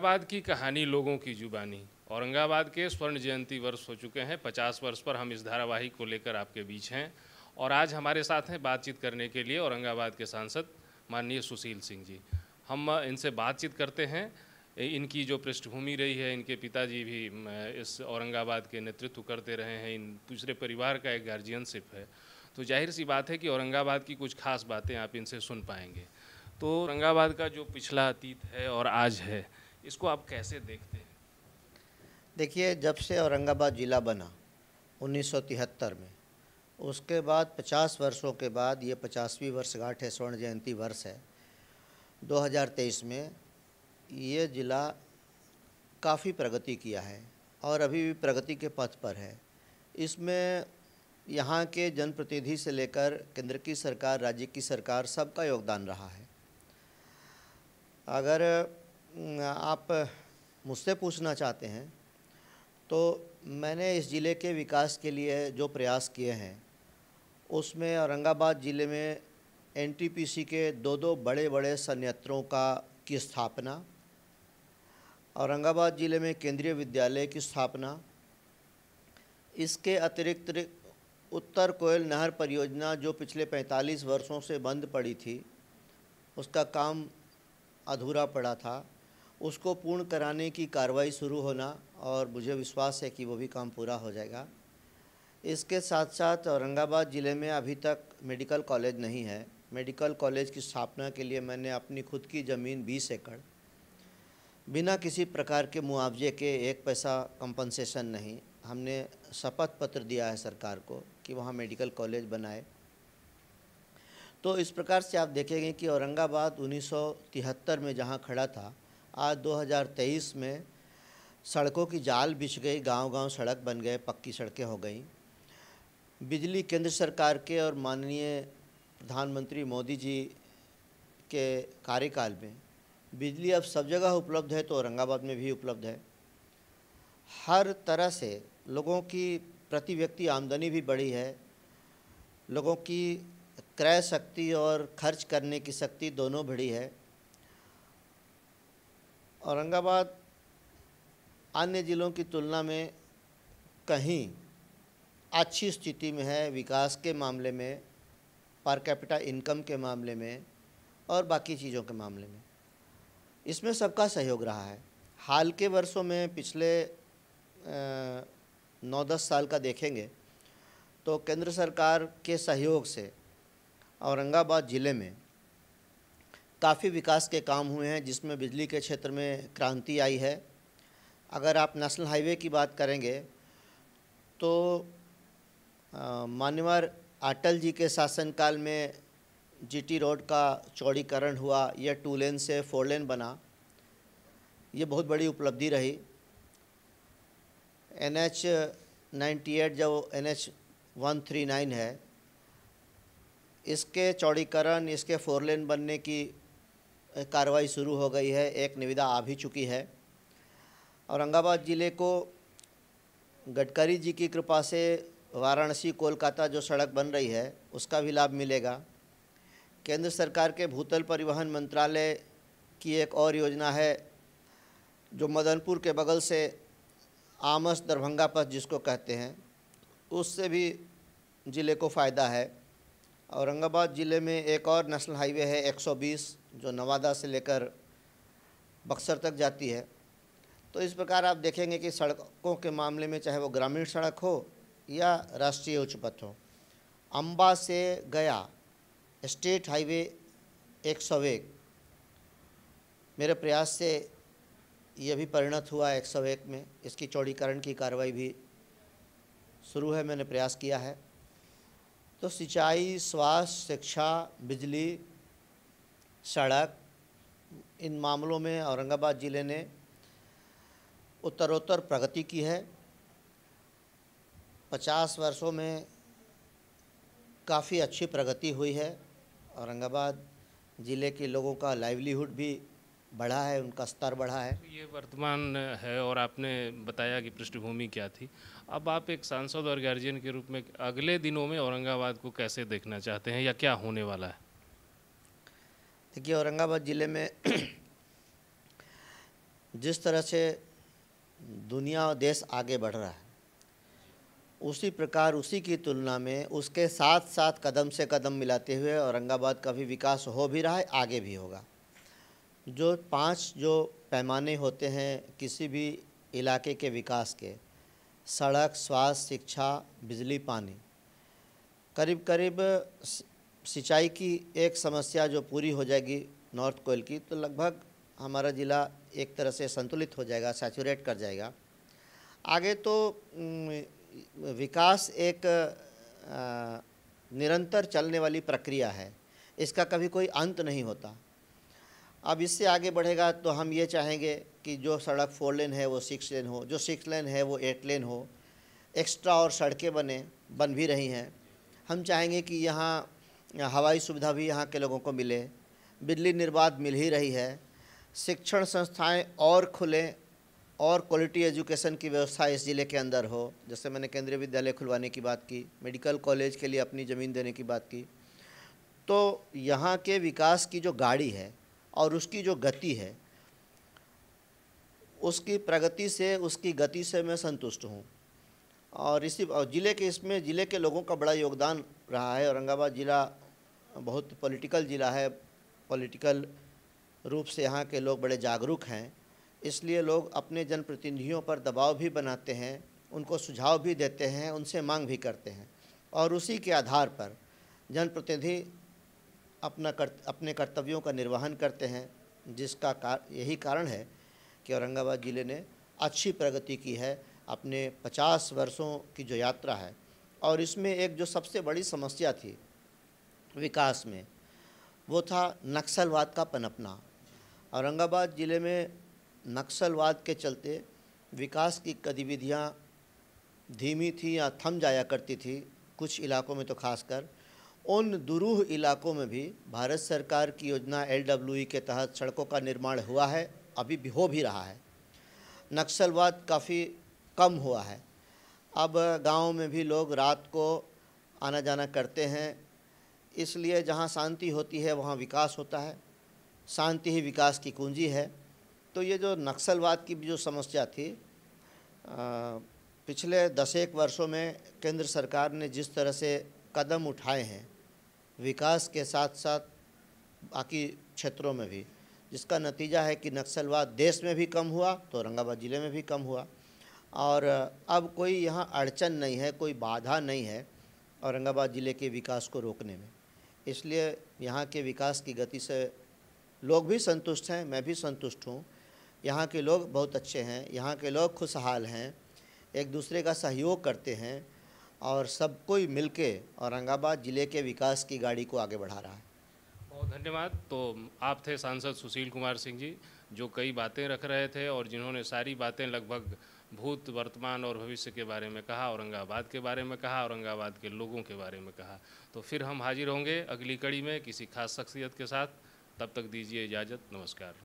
औरंगाबाद की कहानी लोगों की जुबानी औरंगाबाद के स्वर्ण जयंती वर्ष हो चुके हैं पचास वर्ष पर हम इस धारावाहिक को लेकर आपके बीच हैं और आज हमारे साथ हैं बातचीत करने के लिए औरंगाबाद के सांसद माननीय सुशील सिंह जी हम इनसे बातचीत करते हैं इनकी जो पृष्ठभूमि रही है इनके पिताजी भी इस औरंगाबाद के नेतृत्व करते रहे हैं इन दूसरे परिवार का एक गार्जियनशिप है तो जाहिर सी बात है कि औरंगाबाद की कुछ खास बातें आप इनसे सुन पाएंगे तो औरंगाबाद का जो पिछला अतीत है और आज है इसको आप कैसे देखते हैं देखिए जब से औरंगाबाद ज़िला बना 1973 में उसके बाद 50 वर्षों के बाद ये 50वीं वर्षगांठ है स्वर्ण जयंती वर्ष है 2023 में ये ज़िला काफ़ी प्रगति किया है और अभी भी प्रगति के पथ पर है इसमें यहाँ के जनप्रतिनिधि से लेकर केंद्र की सरकार राज्य की सरकार सबका योगदान रहा है अगर आप मुझसे पूछना चाहते हैं तो मैंने इस ज़िले के विकास के लिए जो प्रयास किए हैं उसमें औरंगाबाद ज़िले में एनटीपीसी के दो दो बड़े बड़े संयंत्रों का की स्थापना औरंगाबाद ज़िले में केंद्रीय विद्यालय की स्थापना इसके अतिरिक्त उत्तर कोयल नहर परियोजना जो पिछले 45 वर्षों से बंद पड़ी थी उसका काम अधूरा पड़ा था उसको पूर्ण कराने की कार्रवाई शुरू होना और मुझे विश्वास है कि वो भी काम पूरा हो जाएगा इसके साथ साथ औरंगाबाद ज़िले में अभी तक मेडिकल कॉलेज नहीं है मेडिकल कॉलेज की स्थापना के लिए मैंने अपनी खुद की ज़मीन 20 एकड़ बिना किसी प्रकार के मुआवजे के एक पैसा कंपनसेशन नहीं हमने शपथ पत्र दिया है सरकार को कि वहाँ मेडिकल कॉलेज बनाए तो इस प्रकार से आप देखेंगे कि औरंगाबाद उन्नीस में जहाँ खड़ा था आज 2023 में सड़कों की जाल बिछ गई गांव-गांव सड़क बन गए पक्की सड़कें हो गई बिजली केंद्र सरकार के और माननीय प्रधानमंत्री मोदी जी के कार्यकाल में बिजली अब सब जगह उपलब्ध है तो औरंगाबाद में भी उपलब्ध है हर तरह से लोगों की प्रति व्यक्ति आमदनी भी बढ़ी है लोगों की क्रय शक्ति और खर्च करने की शक्ति दोनों बढ़ी है औरंगाबाद अन्य ज़िलों की तुलना में कहीं अच्छी स्थिति में है विकास के मामले में पर कैपिटा इनकम के मामले में और बाकी चीज़ों के मामले में इसमें सबका सहयोग रहा है हाल के वर्षों में पिछले नौ दस साल का देखेंगे तो केंद्र सरकार के सहयोग से औरंगाबाद ज़िले में काफ़ी विकास के काम हुए हैं जिसमें बिजली के क्षेत्र में क्रांति आई है अगर आप नेशनल हाईवे की बात करेंगे तो मान्यवर अटल जी के शासनकाल में जीटी रोड का चौड़ीकरण हुआ यह टू लेन से फोर लेन बना ये बहुत बड़ी उपलब्धि रही एन एच नाइन्टी एट जो N H one three nine है इसके चौड़ीकरण इसके फोर लेन बनने की कार्रवाई शुरू हो गई है एक निविदा आ भी चुकी है औरंगाबाद ज़िले को गडकरी जी की कृपा से वाराणसी कोलकाता जो सड़क बन रही है उसका भी लाभ मिलेगा केंद्र सरकार के भूतल परिवहन मंत्रालय की एक और योजना है जो मदनपुर के बगल से आमस दरभंगा पथ जिसको कहते हैं उससे भी ज़िले को फ़ायदा है औरंगाबाद ज़िले में एक और नेशनल हाईवे है 120 जो नवादा से लेकर बक्सर तक जाती है तो इस प्रकार आप देखेंगे कि सड़कों के मामले में चाहे वो ग्रामीण सड़क हो या राष्ट्रीय उच्च पथ हो अम्बा से गया स्टेट हाईवे एक सौ एक मेरे प्रयास से यह भी परिणत हुआ एक सौ एक में इसकी चौड़ीकरण की कार्रवाई भी शुरू है मैंने प्रयास किया है तो सिंचाई स्वास्थ्य शिक्षा बिजली सड़क इन मामलों में औरंगाबाद ज़िले ने उत्तरोत्तर प्रगति की है पचास वर्षों में काफ़ी अच्छी प्रगति हुई है औरंगाबाद ज़िले के लोगों का लाइवलीहुड भी बढ़ा है उनका स्तर बढ़ा है तो ये वर्तमान है और आपने बताया कि पृष्ठभूमि क्या थी अब आप एक सांसद और गार्जियन के रूप में अगले दिनों में औरंगाबाद को कैसे देखना चाहते हैं या क्या होने वाला है देखिए औरंगाबाद ज़िले में जिस तरह से दुनिया और देश आगे बढ़ रहा है उसी प्रकार उसी की तुलना में उसके साथ साथ कदम से कदम मिलाते हुए औरंगाबाद का भी विकास हो भी रहा है आगे भी होगा जो पांच जो पैमाने होते हैं किसी भी इलाके के विकास के सड़क स्वास्थ्य शिक्षा बिजली पानी करीब करीब सिंचाई की एक समस्या जो पूरी हो जाएगी नॉर्थ कोयल की तो लगभग हमारा ज़िला एक तरह से संतुलित हो जाएगा सैचुरेट कर जाएगा आगे तो विकास एक निरंतर चलने वाली प्रक्रिया है इसका कभी कोई अंत नहीं होता अब इससे आगे बढ़ेगा तो हम ये चाहेंगे कि जो सड़क फोर लेन है वो सिक्स लेन हो जो सिक्स लेन है वो एट लेन हो एक्स्ट्रा और सड़कें बने बन भी रही हैं हम चाहेंगे कि यहाँ हवाई सुविधा भी यहाँ के लोगों को मिले बिजली निर्बाध मिल ही रही है शिक्षण संस्थाएं और खुलें और क्वालिटी एजुकेशन की व्यवस्था इस ज़िले के अंदर हो जैसे मैंने केंद्रीय विद्यालय खुलवाने की बात की मेडिकल कॉलेज के लिए अपनी ज़मीन देने की बात की तो यहाँ के विकास की जो गाड़ी है और उसकी जो गति है उसकी प्रगति से उसकी गति से मैं संतुष्ट हूँ और इसी और ज़िले के इसमें ज़िले के लोगों का बड़ा योगदान रहा है औरंगाबाद ज़िला बहुत पॉलिटिकल ज़िला है पॉलिटिकल रूप से यहाँ के लोग बड़े जागरूक हैं इसलिए लोग अपने जनप्रतिनिधियों पर दबाव भी बनाते हैं उनको सुझाव भी देते हैं उनसे मांग भी करते हैं और उसी के आधार पर जनप्रतिनिधि अपना कर, अपने कर्तव्यों का निर्वहन करते हैं जिसका कार, यही कारण है कि औरंगाबाद ज़िले ने अच्छी प्रगति की है अपने 50 वर्षों की जो यात्रा है और इसमें एक जो सबसे बड़ी समस्या थी विकास में वो था नक्सलवाद का पनपना औरंगाबाद ज़िले में नक्सलवाद के चलते विकास की गतिविधियाँ धीमी थी या थम जाया करती थी कुछ इलाकों में तो खासकर उन दुरूह इलाकों में भी भारत सरकार की योजना एल e के तहत सड़कों का निर्माण हुआ है अभी भी हो भी रहा है नक्सलवाद काफ़ी कम हुआ है अब गाँव में भी लोग रात को आना जाना करते हैं इसलिए जहाँ शांति होती है वहाँ विकास होता है शांति ही विकास की कुंजी है तो ये जो नक्सलवाद की भी जो समस्या थी आ, पिछले दस एक वर्षों में केंद्र सरकार ने जिस तरह से कदम उठाए हैं विकास के साथ साथ बाकी क्षेत्रों में भी जिसका नतीजा है कि नक्सलवाद देश में भी कम हुआ तो औरंगाबाद ज़िले में भी कम हुआ और अब कोई यहाँ अड़चन नहीं है कोई बाधा नहीं है औरंगाबाद ज़िले के विकास को रोकने में इसलिए यहाँ के विकास की गति से लोग भी संतुष्ट हैं मैं भी संतुष्ट हूँ यहाँ के लोग बहुत अच्छे हैं यहाँ के लोग खुशहाल हैं एक दूसरे का सहयोग करते हैं और सब कोई मिल के औरंगाबाद ज़िले के विकास की गाड़ी को आगे बढ़ा रहा है बहुत धन्यवाद तो आप थे सांसद सुशील कुमार सिंह जी जो कई बातें रख रहे थे और जिन्होंने सारी बातें लगभग भूत वर्तमान और भविष्य के बारे में कहा औरंगाबाद के बारे में कहा औरंगाबाद के लोगों के बारे में कहा तो फिर हम हाजिर होंगे अगली कड़ी में किसी खास शख्सियत के साथ तब तक दीजिए इजाज़त नमस्कार